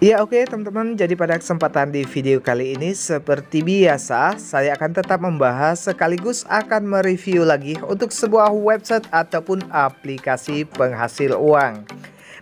Ya oke okay, teman-teman, jadi pada kesempatan di video kali ini seperti biasa saya akan tetap membahas sekaligus akan mereview lagi untuk sebuah website ataupun aplikasi penghasil uang.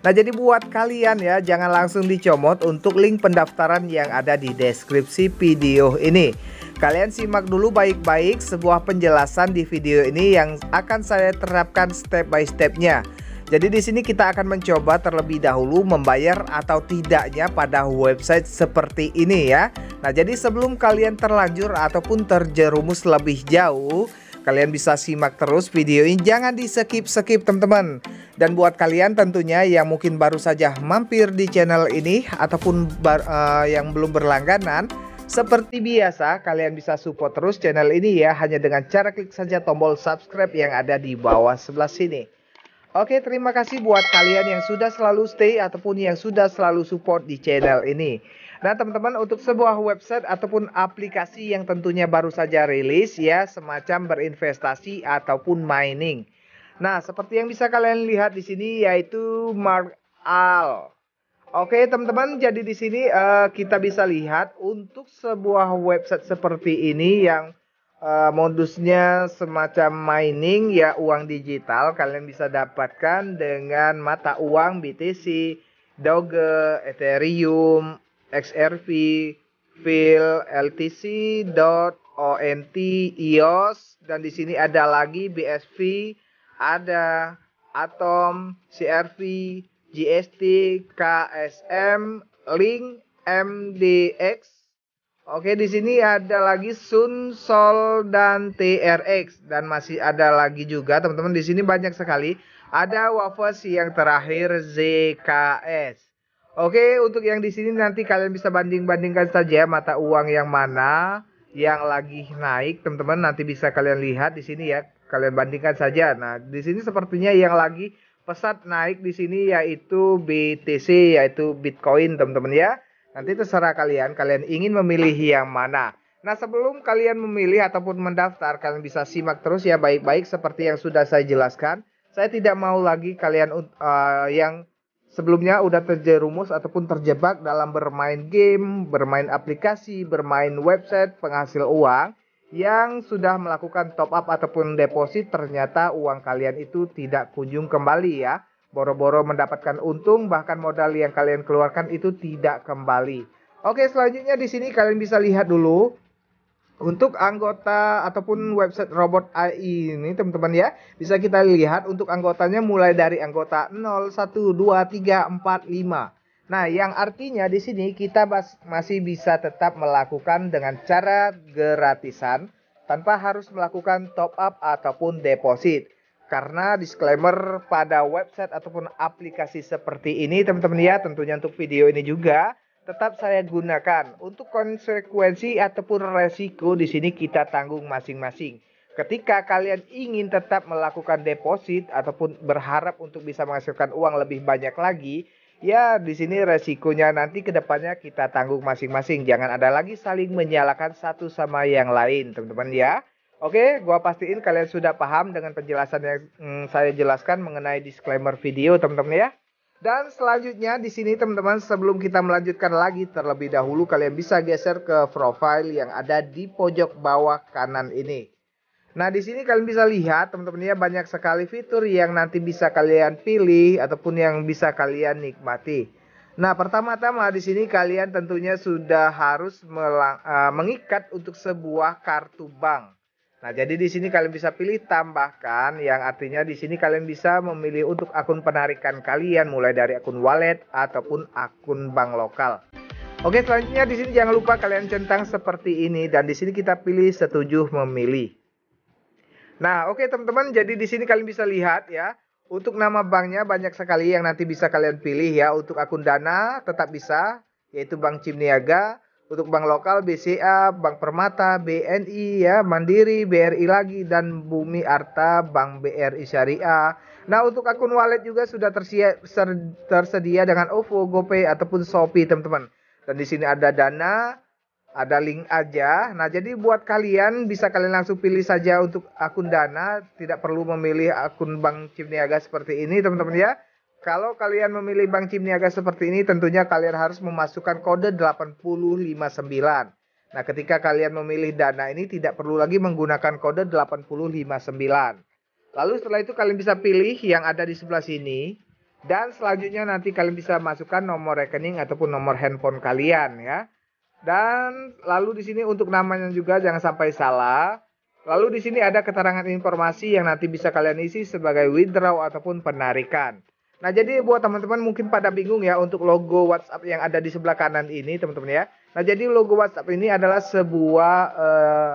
Nah jadi buat kalian ya jangan langsung dicomot untuk link pendaftaran yang ada di deskripsi video ini. Kalian simak dulu baik-baik sebuah penjelasan di video ini yang akan saya terapkan step by stepnya nya jadi di sini kita akan mencoba terlebih dahulu membayar atau tidaknya pada website seperti ini ya. Nah, jadi sebelum kalian terlanjur ataupun terjerumus lebih jauh, kalian bisa simak terus video ini jangan di skip-skip teman-teman. Dan buat kalian tentunya yang mungkin baru saja mampir di channel ini ataupun bar, uh, yang belum berlangganan, seperti biasa, kalian bisa support terus channel ini ya hanya dengan cara klik saja tombol subscribe yang ada di bawah sebelah sini. Oke, terima kasih buat kalian yang sudah selalu stay ataupun yang sudah selalu support di channel ini. Nah, teman-teman, untuk sebuah website ataupun aplikasi yang tentunya baru saja rilis ya, semacam berinvestasi ataupun mining. Nah, seperti yang bisa kalian lihat di sini yaitu Mark Al. Oke, teman-teman, jadi di sini uh, kita bisa lihat untuk sebuah website seperti ini yang uh, modusnya semacam mining ya uang digital kalian bisa dapatkan dengan mata uang BTC, Doge, Ethereum, XRP, Phil, LTC, DOT, ONT, EOS dan di sini ada lagi BSV, ada Atom, CRV, GST, KSM, Link, MDX, Oke, di sini ada lagi Sun, Sol, dan TRX. Dan masih ada lagi juga, teman-teman. Di sini banyak sekali. Ada Wafos yang terakhir ZKS. Oke, untuk yang di sini nanti kalian bisa banding-bandingkan saja mata uang yang mana yang lagi naik, teman-teman. Nanti bisa kalian lihat di sini ya. Kalian bandingkan saja. Nah, di sini sepertinya yang lagi pesat naik di sini yaitu BTC, yaitu Bitcoin, teman-teman ya. Nanti terserah kalian, kalian ingin memilih yang mana. Nah, sebelum kalian memilih ataupun mendaftar, kalian bisa simak terus ya baik-baik seperti yang sudah saya jelaskan. Saya tidak mau lagi kalian uh, yang sebelumnya udah terjerumus ataupun terjebak dalam bermain game, bermain aplikasi, bermain website penghasil uang yang sudah melakukan top up ataupun deposit ternyata uang kalian itu tidak kunjung kembali ya. Boro-boro mendapatkan untung, bahkan modal yang kalian keluarkan itu tidak kembali. Oke, selanjutnya di sini kalian bisa lihat dulu untuk anggota ataupun website robot AI ini teman-teman ya bisa kita lihat untuk anggotanya mulai dari anggota 0 1 2 3 4 5. Nah, yang artinya di sini kita masih bisa tetap melakukan dengan cara gratisan tanpa harus melakukan top up ataupun deposit. Karena disclaimer pada website ataupun aplikasi seperti ini teman-teman ya tentunya untuk video ini juga tetap saya gunakan untuk konsekuensi ataupun resiko di sini kita tanggung masing-masing. Ketika kalian ingin tetap melakukan deposit ataupun berharap untuk bisa menghasilkan uang lebih banyak lagi, ya di sini resikonya nanti kedepannya kita tanggung masing-masing. Jangan ada lagi saling menyalahkan satu sama yang lain, teman-teman ya. Oke, gua pastiin kalian sudah paham dengan penjelasan yang mm, saya jelaskan mengenai disclaimer video, teman-teman ya. Dan selanjutnya di sini teman-teman sebelum kita melanjutkan lagi terlebih dahulu kalian bisa geser ke profile yang ada di pojok bawah kanan ini. Nah, di sini kalian bisa lihat teman-teman ya banyak sekali fitur yang nanti bisa kalian pilih ataupun yang bisa kalian nikmati. Nah, pertama-tama di sini kalian tentunya sudah harus uh, mengikat untuk sebuah kartu bank. Nah, jadi di sini kalian bisa pilih tambahkan yang artinya di sini kalian bisa memilih untuk akun penarikan kalian mulai dari akun wallet ataupun akun bank lokal. Oke, selanjutnya di sini jangan lupa kalian centang seperti ini dan di sini kita pilih setuju memilih. Nah, oke teman-teman, jadi di sini kalian bisa lihat ya, untuk nama banknya banyak sekali yang nanti bisa kalian pilih ya. Untuk akun Dana tetap bisa yaitu Bank Cimniaga untuk bank lokal BCA, Bank Permata, BNI ya, Mandiri, BRI lagi dan Bumi Arta, Bank BRI Syariah. Nah, untuk akun wallet juga sudah tersedia, tersedia dengan OVO, GoPay ataupun Shopee, teman-teman. Dan di sini ada Dana, ada link aja. Nah, jadi buat kalian bisa kalian langsung pilih saja untuk akun Dana, tidak perlu memilih akun Bank Cimniaga seperti ini, teman-teman ya. Kalau kalian memilih Bank Cimniaga seperti ini, tentunya kalian harus memasukkan kode 859. Nah, ketika kalian memilih dana ini tidak perlu lagi menggunakan kode 859. Lalu setelah itu kalian bisa pilih yang ada di sebelah sini dan selanjutnya nanti kalian bisa masukkan nomor rekening ataupun nomor handphone kalian ya. Dan lalu di sini untuk namanya juga jangan sampai salah. Lalu di sini ada keterangan informasi yang nanti bisa kalian isi sebagai withdraw ataupun penarikan. Nah, jadi buat teman-teman mungkin pada bingung ya untuk logo WhatsApp yang ada di sebelah kanan ini, teman-teman ya. Nah, jadi logo WhatsApp ini adalah sebuah uh,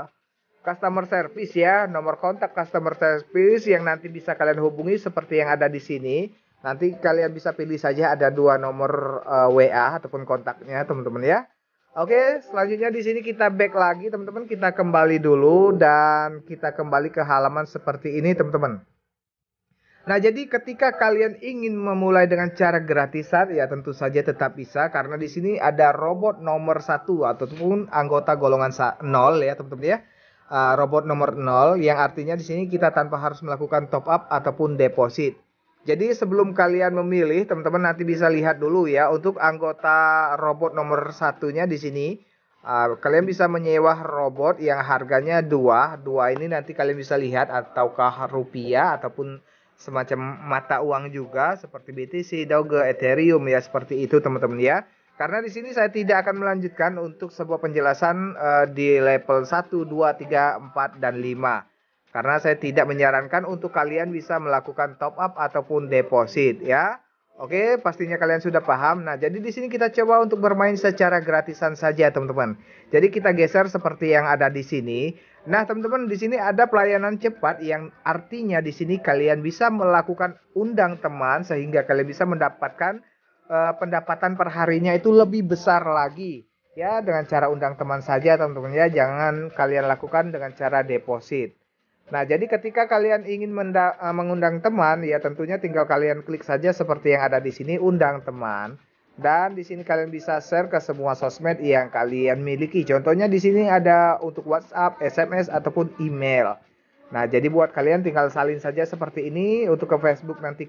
customer service ya, nomor kontak customer service yang nanti bisa kalian hubungi seperti yang ada di sini. Nanti kalian bisa pilih saja ada dua nomor uh, eh, WA ataupun kontaknya, teman-teman ya. Oke, selanjutnya di sini kita back lagi, teman-teman. Kita kembali dulu dan kita kembali ke halaman seperti ini, teman-teman. Nah, jadi ketika kalian ingin memulai dengan cara gratisan, ya tentu saja tetap bisa karena di sini ada robot nomor satu ataupun anggota golongan nol ya teman-teman ya. Ah, robot nomor 0 yang artinya di sini kita tanpa harus melakukan top up ataupun deposit. Jadi sebelum kalian memilih, teman-teman nanti bisa lihat dulu ya untuk anggota robot nomor satunya di sini. Uh, kalian bisa menyewa robot yang harganya dua, dua ini nanti kalian bisa lihat ataukah rupiah ataupun semacam mata uang juga seperti BTC, Doge, Ethereum ya seperti itu teman-teman ya. Karena di sini saya tidak akan melanjutkan untuk sebuah penjelasan uh, di level 1, 2, 3, 4 dan 5. Karena saya tidak menyarankan untuk kalian bisa melakukan top up ataupun deposit ya. Oke, pastinya kalian sudah paham. Nah, jadi di sini kita coba untuk bermain secara gratisan saja, teman-teman. Jadi kita geser seperti yang ada di sini. Nah, teman-teman di sini ada pelayanan cepat yang artinya di sini kalian bisa melakukan undang teman sehingga kalian bisa mendapatkan uh, pendapatan harinya itu lebih besar lagi. Ya, dengan cara undang teman saja teman-teman ya, jangan kalian lakukan dengan cara deposit. Nah, jadi ketika kalian ingin eh, mengundang teman, ya tentunya tinggal kalian klik saja seperti yang ada di sini undang teman. Dan di sini kalian bisa share ke semua sosmed yang kalian miliki. Contohnya di sini ada untuk WhatsApp, SMS ataupun email. Nah, jadi buat kalian tinggal salin saja seperti ini untuk ke Facebook nanti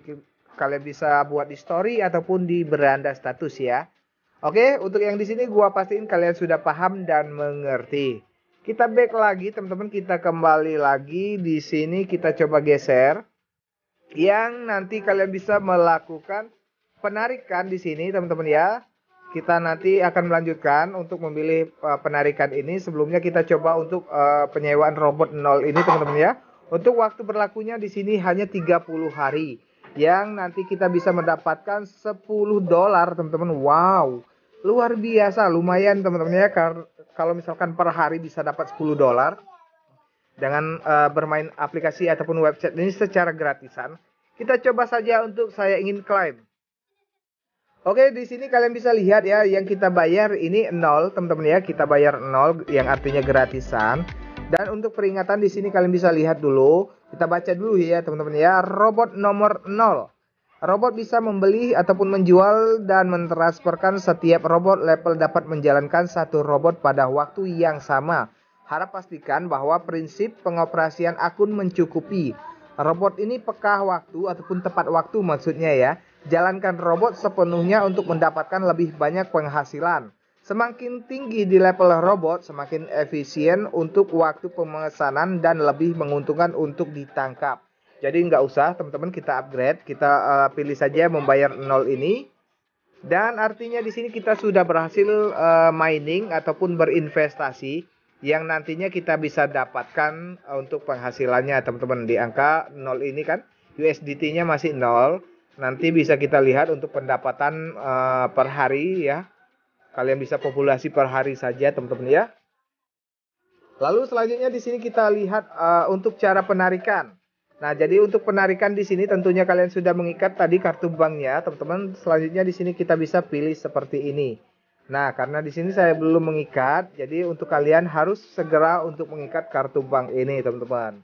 kalian bisa buat di story ataupun di beranda status ya. Oke, untuk yang di sini gua pastiin kalian sudah paham dan mengerti. Kita back lagi teman-teman, kita kembali lagi di sini kita coba geser yang nanti kalian bisa melakukan penarikan di sini teman-teman ya. Kita nanti akan melanjutkan untuk memilih uh, penarikan ini. Sebelumnya kita coba untuk uh, penyewaan robot nol ini teman-teman ya. Untuk waktu berlakunya di sini hanya 30 hari yang nanti kita bisa mendapatkan 10 dolar teman-teman. Wow. Luar biasa, lumayan teman-teman ya kalau misalkan per hari bisa dapat 10 dolar dengan uh, bermain aplikasi ataupun website ini secara gratisan. Kita coba saja untuk saya ingin klaim. Oke, di sini kalian bisa lihat ya yang kita bayar ini nol, teman-teman ya. Kita bayar nol yang artinya gratisan. Dan untuk peringatan di sini kalian bisa lihat dulu. Kita baca dulu ya, teman-teman ya. Robot nomor nol. Robot bisa membeli ataupun menjual dan mentransferkan setiap robot level dapat menjalankan satu robot pada waktu yang sama. Harap pastikan bahwa prinsip pengoperasian akun mencukupi. Robot ini pekah waktu ataupun tepat waktu maksudnya ya Jalankan robot sepenuhnya untuk mendapatkan lebih banyak penghasilan. Semakin tinggi di level robot, semakin efisien untuk waktu pemesanan dan lebih menguntungkan untuk ditangkap. Jadi nggak usah teman-teman kita upgrade, kita uh, pilih saja membayar nol ini. Dan artinya di sini kita sudah berhasil uh, mining ataupun berinvestasi yang nantinya kita bisa dapatkan eh, untuk penghasilannya teman-teman di angka nol ini kan USDT-nya masih nol Nanti bisa kita lihat untuk pendapatan uh, per hari ya. Kalian bisa populasi per hari saja teman-teman ya. Lalu selanjutnya di sini kita lihat uh, untuk cara penarikan. Nah, jadi untuk penarikan di sini tentunya kalian sudah mengikat tadi kartu banknya, teman-teman. Selanjutnya di sini kita bisa pilih seperti ini. Nah, karena di sini saya belum mengikat, jadi untuk kalian harus segera untuk mengikat kartu bank ini, teman-teman.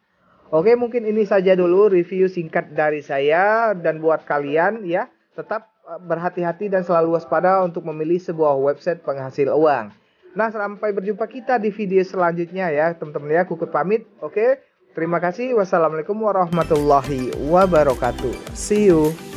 Oke, mungkin ini saja dulu review singkat dari saya dan buat kalian ya, tetap eh, berhati-hati dan selalu waspada untuk memilih sebuah website penghasil uang. Nah, sampai berjumpa kita di video selanjutnya ya, teman-teman ya. Kukut pamit. Oke. Terima kasih. Wassalamualaikum warahmatullahi wabarakatuh. See you.